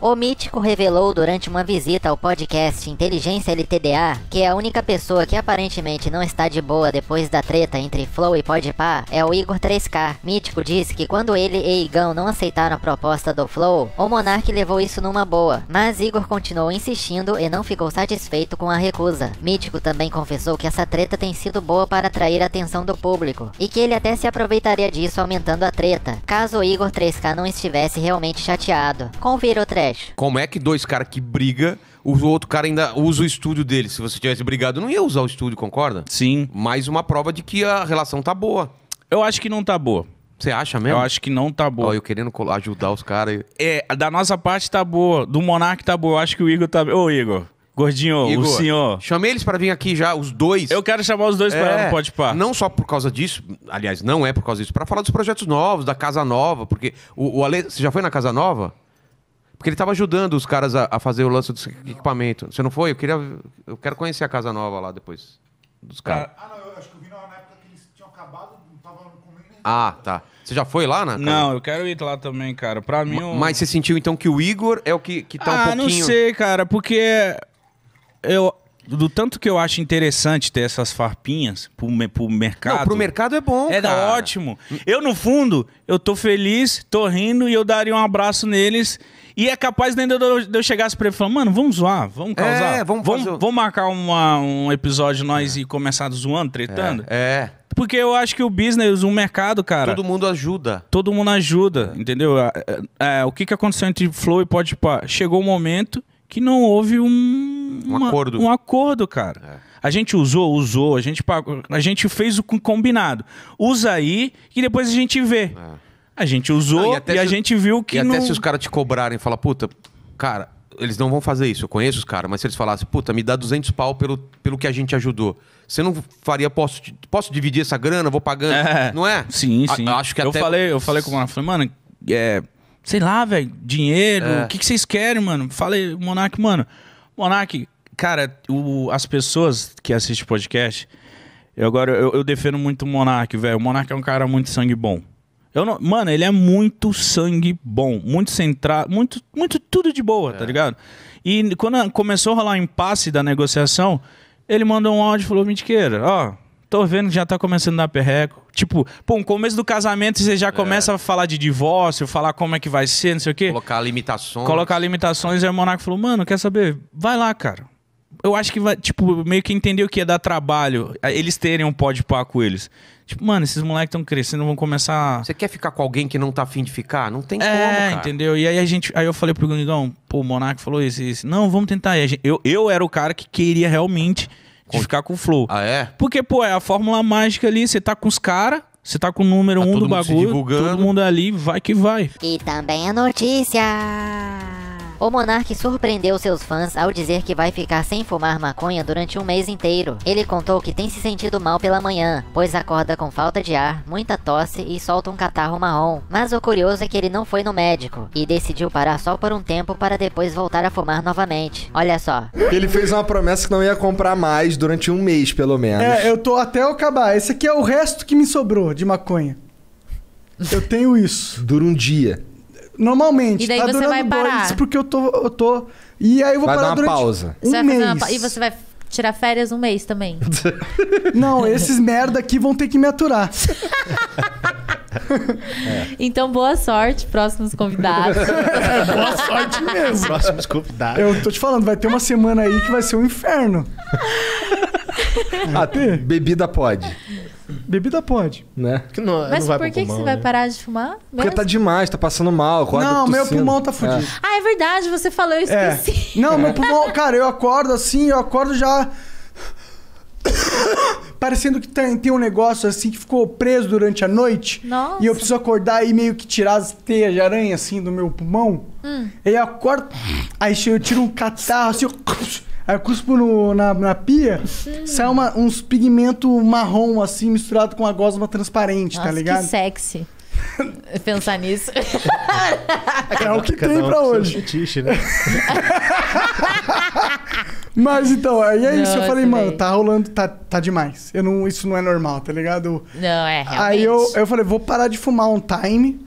O Mítico revelou durante uma visita ao podcast Inteligência LTDA que a única pessoa que aparentemente não está de boa depois da treta entre Flow e Podpah é o Igor 3K. Mítico disse que quando ele e Igão não aceitaram a proposta do Flow, o Monark levou isso numa boa, mas Igor continuou insistindo e não ficou satisfeito com a recusa. Mítico também confessou que essa treta tem sido boa para atrair a atenção do público e que ele até se aproveitaria disso aumentando a treta, caso o Igor 3K não estivesse realmente chateado. Confira o trash acho. Como é que dois caras que briga, o outro cara ainda usa o estúdio dele? Se você tivesse brigado, não ia usar o estúdio, concorda? Sim. Mais uma prova de que a relação tá boa. Eu acho que não tá boa. Você acha mesmo? Eu acho que não tá boa. Ó, eu querendo ajudar os caras. É, da nossa parte tá boa. Do Monark tá boa. Eu acho que o Igor tá. Ô, Igor. Gordinho, Igor, o senhor. Chamei eles para vir aqui já, os dois. Eu quero chamar os dois é, para não pode par. Não só por causa disso, aliás, não é por causa disso, para falar dos projetos novos, da casa nova, porque o, o Ale, você já foi na casa nova? Porque ele estava ajudando os caras a, a, fazer o lance do equipamento. Você não foi? Eu queria. Eu quero conhecer a casa nova lá depois. Dos caras. Ah, não, eu acho que eu vi na época que eles tinham acabado, não tava comendo. Ah, tá. Você já foi lá, né? Cara? Não, eu quero ir lá também, cara. Pra mim. Eu... Mas você sentiu então que o Igor é o que, que tá ah, um pouquinho. Ah, não sei, cara, porque. Eu, do tanto que eu acho interessante ter essas farpinhas pro, pro mercado. Não, pro mercado é bom. É cara. ótimo. Eu, no fundo, eu tô feliz, tô rindo e eu daria um abraço neles e é capaz ainda de eu chegar para pra ele e falar, mano, vamos zoar, vamos é, causar. É, vamos, vamos, fazer... vamos marcar uma, um episódio nós é. e começar zoando, tretando. é. é. Porque eu acho que o business, o mercado, cara. Todo mundo ajuda. Todo mundo ajuda, entendeu? É, é, é o que, que aconteceu entre Flow e Podpah? Chegou o um momento que não houve um. Um uma, acordo. Um acordo, cara. É. A gente usou, usou, a gente pagou, a gente fez o combinado. Usa aí e depois a gente vê. É. A gente usou não, e, e se, a gente viu que. E até se os caras te cobrarem, falar, puta, cara, eles não vão fazer isso, eu conheço os caras, mas se eles falassem, puta, me dá 200 pau pelo, pelo que a gente ajudou, você não faria, posso, posso dividir essa grana, vou pagando, é, não é? Sim, sim. A, acho que eu até... falei, eu falei com o falei, mano, é, sei lá, velho, dinheiro, é. o que, que, vocês querem, mano? Falei, Monark, mano, Monark, cara, o, as pessoas que assistem podcast, eu agora eu, eu defendo muito o Monark, velho, o Monark é um cara muito sangue bom. Eu não, mano, ele é muito sangue bom, muito centrado, muito, muito tudo de boa, tá é. tá ligado? E quando começou a rolar o impasse da negociação, ele mandou um áudio e falou: Mentiqueira, ó, tô vendo que já tá começando a dar perreco. Tipo, pô, no começo do casamento você já é. começa é. a falar de divórcio, falar como é que vai ser, não sei o quê. Colocar limitações. Colocar limitações. E o Monaco falou: Mano, quer saber? Vai lá, cara eu acho que vai, tipo, meio que entendeu que ia dar trabalho eles terem um pó de pá com eles. Tipo, mano, esses moleques estão crescendo, vão começar. Você quer ficar com alguém que não tá afim de ficar? Não tem é, como, cara. entendeu? E aí a gente. Aí eu falei pro Gunigão, pô, o Monark falou isso, isso. Não, vamos tentar. Gente, eu, eu era o cara que queria realmente com... ficar com o Flow. Ah, é? Porque, pô, é a fórmula mágica ali, você tá com os caras. Você tá com o número tá um do bagulho, todo mundo ali, vai que vai. E também a notícia. O Monark surpreendeu seus fãs ao dizer que vai ficar sem fumar maconha durante um mês inteiro. Ele contou que tem se sentido mal pela manhã, pois acorda com falta de ar, muita tosse e solta um catarro marrom. Mas o curioso é que ele não foi no médico e decidiu parar só por um tempo para depois voltar a fumar novamente. Olha só. Ele fez uma promessa que não ia comprar mais durante um mês, pelo menos. É, eu tô até acabar. Esse aqui é o resto que me sobrou de maconha. Eu tenho isso. Dura um dia. Normalmente, e daí tá você durando vai parar. dois porque eu tô, eu tô. E aí eu vou Vai parar dar uma durante pausa. um Você vai fazer mês. uma pa- E você vai tirar férias um mês também. Não, esses merda aqui vão ter que me aturar. Então, boa sorte, próximos convidados. É, boa sorte mesmo. Próximos convidados. Eu tô te falando, vai ter uma semana aí que vai ser um inferno. até ah, bebida pode. Bebida pode, né? Que não, Mas não vai por que, pulmão, que você né? vai parar de fumar? Mesmo? Porque tá demais, tá passando mal. Acorda não, meu pulmão tá é. fudido. É. Ah, é verdade, você falou, é. eu esqueci. É. Não, meu pulmão, cara, eu acordo assim, eu acordo já. Parecendo que tem, tem, um negócio assim que ficou preso durante a noite. Nossa. E eu preciso acordar e meio que tirar as teias de aranha assim do meu pulmão. Hum. E eu acordo, aí eu tiro um catarro assim. Eu... Aí eu cuspo no, na, na pia, sai uma, uns pigmento marrom, assim, misturado com a gosma transparente, tá Nossa, tá ligado? Que sexy. Pensar nisso. É, é o que tem um pra hoje. Fetiche, né? Mas então, aí é isso. Não, eu falei, mano, tá rolando, tá, tá demais. Eu não, isso não é normal, tá ligado? Não, é, realmente. Aí eu, eu falei, vou parar de fumar um time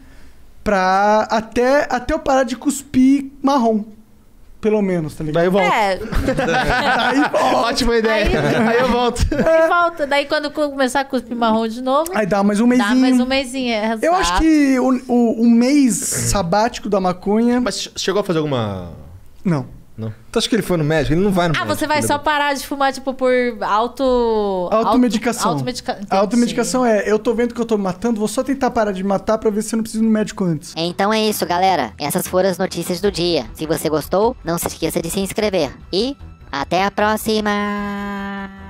pra até, até eu parar de cuspir marrom pelo menos, tá ligado? Daí eu volto. É. Daí, ótima ideia. Aí, aí eu volto. Aí volta. Daí quando começar a cuspir marrom de novo. Aí dá mais um mêsinho. Dá mais um mêsinho. É, eu acho que o, o, o mês sabático da maconha. Mas chegou a fazer alguma. Não. Não. Tu acha que ele foi no médico? Ele não vai no ah, médico. Ah, você vai só parar de fumar, tipo, por auto... Automedicação. Automedica... Automedicação é, eu tô vendo que eu tô matando, vou só tentar parar de matar pra ver se eu não preciso ir no médico antes. Então é isso, galera. Essas foram as notícias do dia. Se você gostou, não se esqueça de se inscrever. E até a próxima!